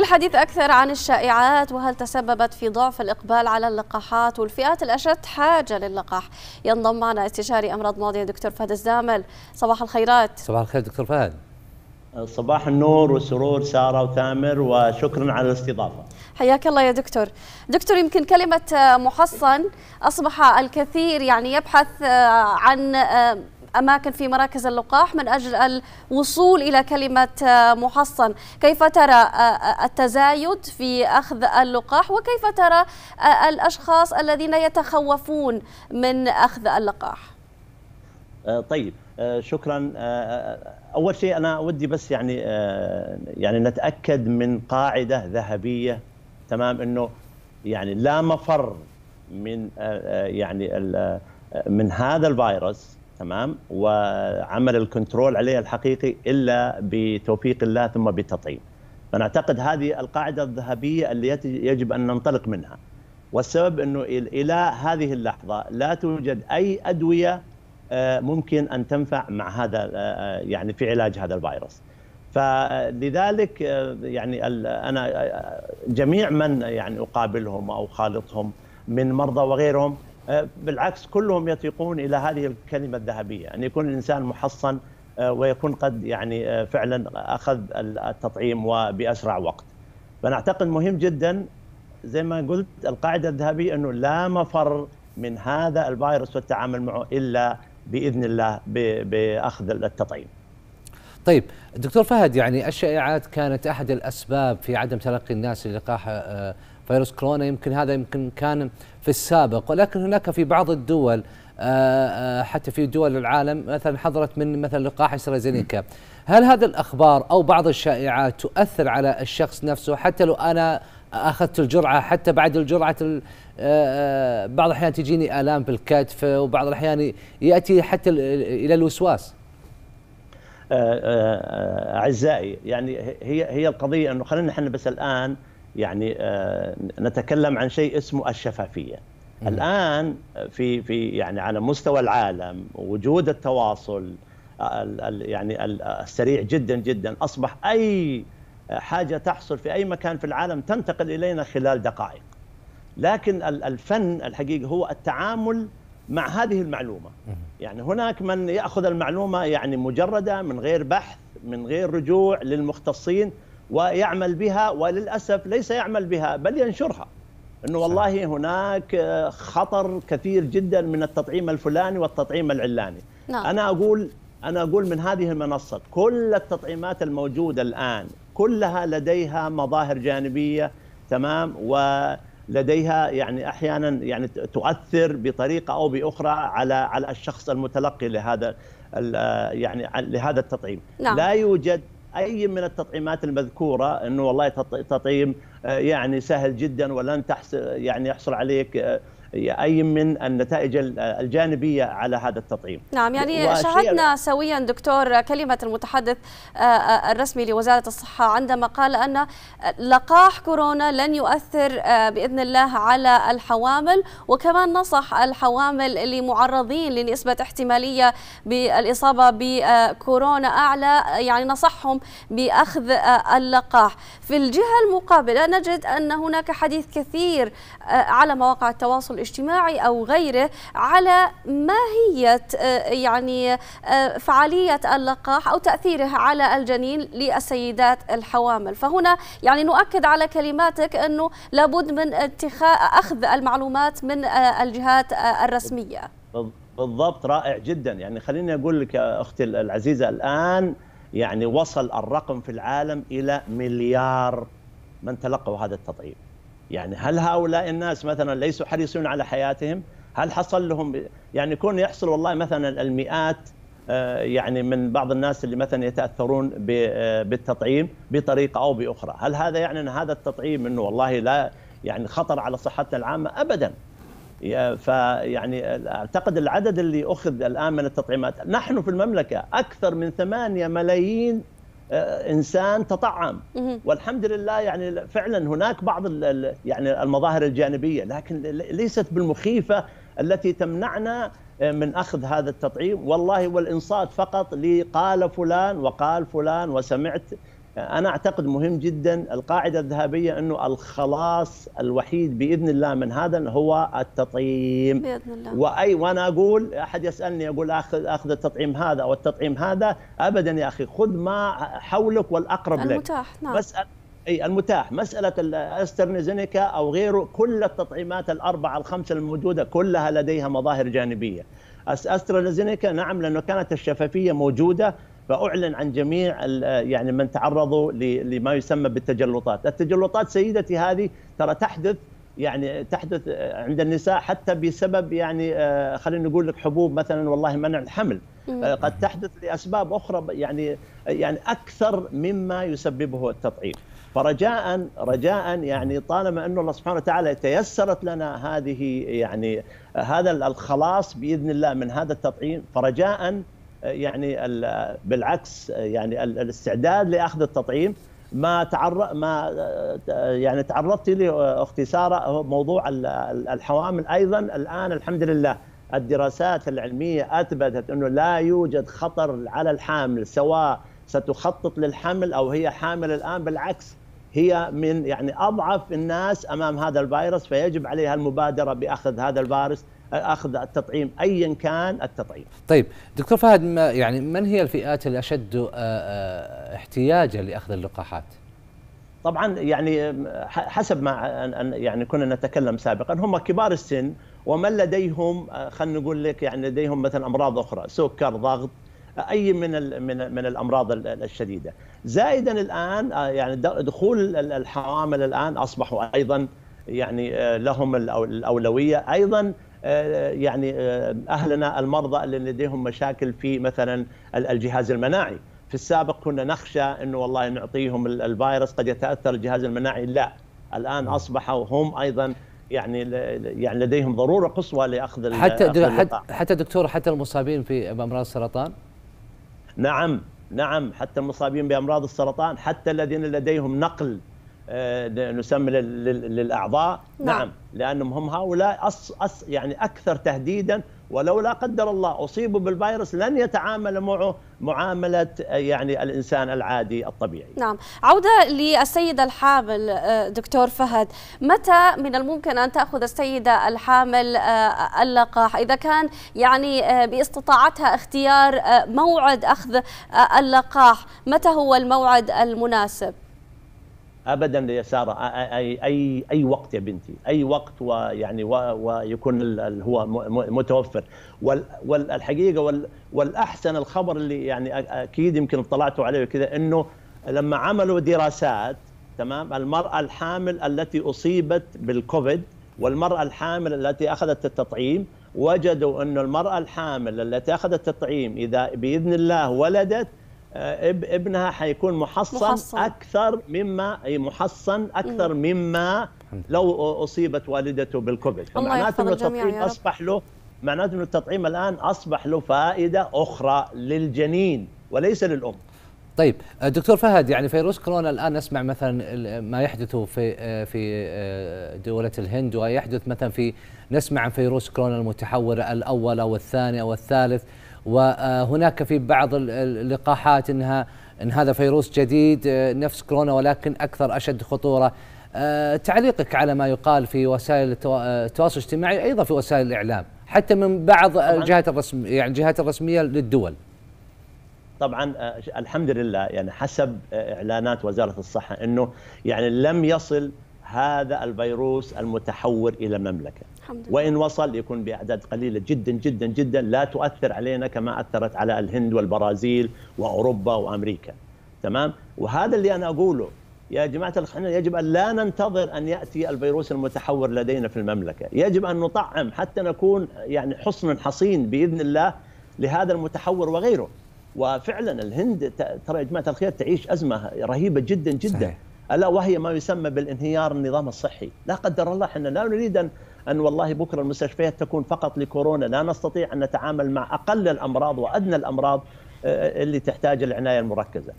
الحديث أكثر عن الشائعات وهل تسببت في ضعف الإقبال على اللقاحات والفئات الأشد حاجة للقاح ينضم معنا استشاري أمراض ماضية دكتور فهد الزامل صباح الخيرات صباح الخير دكتور فهد صباح النور وسرور سارة وثامر وشكرا على الاستضافة حياك الله يا دكتور دكتور يمكن كلمة آه، محصن أصبح الكثير يعني يبحث آه، عن آه، أماكن في مراكز اللقاح من أجل الوصول إلى كلمة محصن كيف ترى التزايد في أخذ اللقاح وكيف ترى الأشخاص الذين يتخوفون من أخذ اللقاح آه، طيب آه، شكرا آه، اول شيء انا ودي بس يعني يعني نتاكد من قاعده ذهبيه تمام انه يعني لا مفر من يعني من هذا الفيروس تمام وعمل الكنترول عليها الحقيقي الا بتوفيق الله ثم بتطعيم فانا اعتقد هذه القاعده الذهبيه اللي يجب ان ننطلق منها والسبب انه الى هذه اللحظه لا توجد اي ادويه آه، ممكن ان تنفع مع هذا آه، آه، يعني في علاج هذا الفيروس فلذلك يعني انا جميع من يعني اقابلهم او خالطهم من مرضى وغيرهم آه، بالعكس كلهم يثقون الى هذه الكلمه الذهبيه ان يكون الانسان محصن آه، ويكون قد يعني آه، فعلا اخذ التطعيم وباسرع وقت. فنعتقد مهم جدا زي ما قلت القاعده الذهبيه انه لا مفر من هذا الفيروس والتعامل معه الا باذن الله باخذ التطعيم. طيب دكتور فهد يعني الشائعات كانت احد الاسباب في عدم تلقي الناس للقاح فيروس كورونا يمكن هذا يمكن كان في السابق ولكن هناك في بعض الدول آه، آه، حتى في دول العالم مثلا حضرت من مثلا لقاح سرازينيكا هل هذه الأخبار أو بعض الشائعات تؤثر على الشخص نفسه حتى لو أنا أخذت الجرعة حتى بعد الجرعة آه، بعض الأحيان تجيني آلام بالكتف وبعض الأحيان يأتي حتى إلى الوسواس أعزائي يعني هي هي القضية أنه خلينا نحن بس الآن يعني آه، نتكلم عن شيء اسمه الشفافيه مم. الان في في يعني على مستوى العالم وجود التواصل آه، يعني السريع آه، جدا جدا اصبح اي حاجه تحصل في اي مكان في العالم تنتقل الينا خلال دقائق لكن الفن الحقيقه هو التعامل مع هذه المعلومه يعني هناك من ياخذ المعلومه يعني مجرده من غير بحث من غير رجوع للمختصين ويعمل بها وللأسف ليس يعمل بها بل ينشرها أنه والله هناك خطر كثير جدا من التطعيم الفلاني والتطعيم العلاني نعم. أنا أقول أنا أقول من هذه المنصة كل التطعيمات الموجودة الآن كلها لديها مظاهر جانبية تمام ولديها يعني أحيانا يعني تؤثر بطريقة أو بأخرى على على الشخص المتلقي لهذا يعني لهذا التطعيم نعم. لا يوجد اي من التطعيمات المذكوره انه والله تطعيم آه، يعني سهل جدا ولن تحصل يعني يحصل عليك آه، اي من النتائج الجانبيه على هذا التطعيم. نعم يعني شاهدنا سويا دكتور كلمه المتحدث آه، آه، الرسمي لوزاره الصحه عندما قال ان لقاح كورونا لن يؤثر آه، باذن الله على الحوامل وكمان نصح الحوامل اللي معرضين لنسبه احتماليه بالاصابه بكورونا اعلى يعني نصحهم باخذ اللقاح. في الجهه المقابله نجد ان هناك حديث كثير على مواقع التواصل الاجتماعي أو غيره على ماهية آه، يعني آه، فعالية اللقاح أو تأثيره على الجنين للسيدات الحوامل فهنا يعني نؤكد على كلماتك أنه لابد من اتخاذ أخذ المعلومات من آه، الجهات الرسمية بالضبط رائع جدا يعني خليني أقول لك يا أختي العزيزة الآن يعني وصل الرقم في العالم إلى مليار من تلقوا هذا التطعيم يعني هل هؤلاء الناس مثلا ليسوا حريصين على حياتهم؟ هل حصل لهم يعني يكون يحصل والله مثلا المئات آه، يعني من بعض الناس اللي مثلا يتاثرون آه، بالتطعيم بطريقه او باخرى، هل هذا يعني ان هذا التطعيم انه والله لا يعني خطر على صحتنا العامه؟ ابدا. فيعني اعتقد العدد اللي اخذ الان من التطعيمات، نحن في المملكه اكثر من 8 ملايين آه، انسان تطعم والحمد لله يعني فعلا هناك بعض يعني المظاهر الجانبيه لكن ليست بالمخيفه التي تمنعنا آه، من اخذ هذا التطعيم والله والانصات فقط لقال فلان وقال فلان وسمعت انا اعتقد مهم جدا القاعده الذهبيه انه الخلاص الوحيد باذن الله من هذا هو التطعيم باذن الله واي وانا اقول احد يسالني اقول اخذ اخذ التطعيم هذا او التطعيم هذا ابدا يا اخي خذ ما حولك والاقرب المتاح. لك المتاح نعم بس اي المتاح مساله الاسترنزينيكا او غيره كل التطعيمات الاربعه الخمسه الموجوده كلها لديها مظاهر جانبيه استرازينيكا نعم لانه كانت الشفافيه موجوده فاعلن عن جميع يعني من تعرضوا لما يسمى بالتجلطات، التجلطات سيدتي هذه ترى تحدث يعني تحدث عند النساء حتى بسبب يعني آه، خلينا نقول لك حبوب مثلا والله منع الحمل آه، قد تحدث لاسباب اخرى يعني آه، يعني اكثر مما يسببه التطعيم. فرجاء رجاء يعني طالما انه الله سبحانه وتعالى تيسرت لنا هذه يعني هذا الخلاص باذن الله من هذا التطعيم فرجاء يعني بالعكس يعني الاستعداد لاخذ التطعيم ما تعر ما يعني تعرضت لي اختي ساره هو موضوع الحوامل ايضا الان الحمد لله الدراسات العلميه اثبتت انه لا يوجد خطر على الحامل سواء ستخطط للحمل او هي حامل الان بالعكس هي من يعني اضعف الناس امام هذا الفيروس فيجب عليها المبادره باخذ هذا الفيروس اخذ التطعيم ايا كان التطعيم. طيب دكتور فهد ما يعني من هي الفئات الاشد آه، آه، احتياجا لاخذ اللقاحات؟ طبعا يعني حسب ما يعني كنا نتكلم سابقا هم كبار السن ومن لديهم آه، خلينا نقول لك يعني لديهم مثلا امراض اخرى سكر ضغط اي من من من الامراض الشديده زائدا الان يعني دخول الحوامل الان اصبحوا ايضا يعني لهم الاولويه ايضا آه، يعني آه، اهلنا المرضى اللي لديهم مشاكل في مثلا الجهاز المناعي في السابق كنا نخشى انه والله نعطيهم الفيروس قد يتاثر الجهاز المناعي لا الان نعم. اصبحوا هم ايضا يعني يعني لديهم ضروره قصوى لاخذ حتى حتى, دكتور حتى المصابين في بامراض السرطان نعم نعم حتى المصابين بامراض السرطان حتى الذين لديهم نقل آه، نسمي للاعضاء نعم, نعم. لانهم هم هؤلاء أص أص يعني اكثر تهديدا ولو لا قدر الله اصيبوا بالفيروس لن يتعامل معه معامله آه، يعني الانسان العادي الطبيعي. نعم، عوده للسيده الحامل آه، دكتور فهد، متى من الممكن ان تاخذ السيده الحامل اللقاح؟ اذا كان يعني باستطاعتها اختيار موعد اخذ اللقاح، متى هو الموعد المناسب؟ ابدا ليساره اي اي اي وقت يا بنتي اي وقت ويعني ويكون هو متوفر والحقيقه والاحسن الخبر اللي يعني اكيد يمكن اطلعتوا عليه كذا انه لما عملوا دراسات تمام المراه الحامل التي اصيبت بالكوفيد والمراه الحامل التي اخذت التطعيم وجدوا انه المراه الحامل التي اخذت التطعيم اذا باذن الله ولدت آه، ابنها حيكون محصن, محصن اكثر مما اي محصن اكثر مما لو اصيبت والدته بالكوفيد معناته انه التطعيم اصبح له معناته انه التطعيم الان اصبح له فائده اخرى للجنين وليس للام طيب آه، دكتور فهد يعني فيروس كورونا الان نسمع مثلا ما يحدث في آه، في دوله الهند ويحدث مثلا في نسمع عن فيروس كورونا المتحور الاول او الثاني او الثالث وهناك في بعض اللقاحات انها ان هذا فيروس جديد آه، نفس كورونا ولكن اكثر اشد خطوره آه، تعليقك على ما يقال في وسائل آه، التواصل الاجتماعي ايضا في وسائل الاعلام حتى من بعض الجهات الرسميه يعني الجهات الرسميه للدول طبعا الحمد لله يعني حسب اعلانات وزاره الصحه انه يعني لم يصل هذا الفيروس المتحور الى المملكه الحمد وإن وصل يكون بأعداد قليلة جدا جدا جدا لا تؤثر علينا كما أثرت على الهند والبرازيل وأوروبا وأمريكا تمام وهذا اللي أنا أقوله يا جماعة الخير يجب أن لا ننتظر أن يأتي الفيروس المتحور لدينا في المملكة يجب أن نطعم حتى نكون يعني حصن حصين بإذن الله لهذا المتحور وغيره وفعلا الهند ترى يا جماعة الخير تعيش أزمة رهيبة جدا جدا صحيح. ألا وهي ما يسمى بالانهيار النظام الصحي لا قدر الله احنا لا نريد أن ان والله بكره المستشفيات تكون فقط لكورونا لا نستطيع ان نتعامل مع اقل الامراض وادنى الامراض آه، آه، اللي تحتاج العنايه المركزه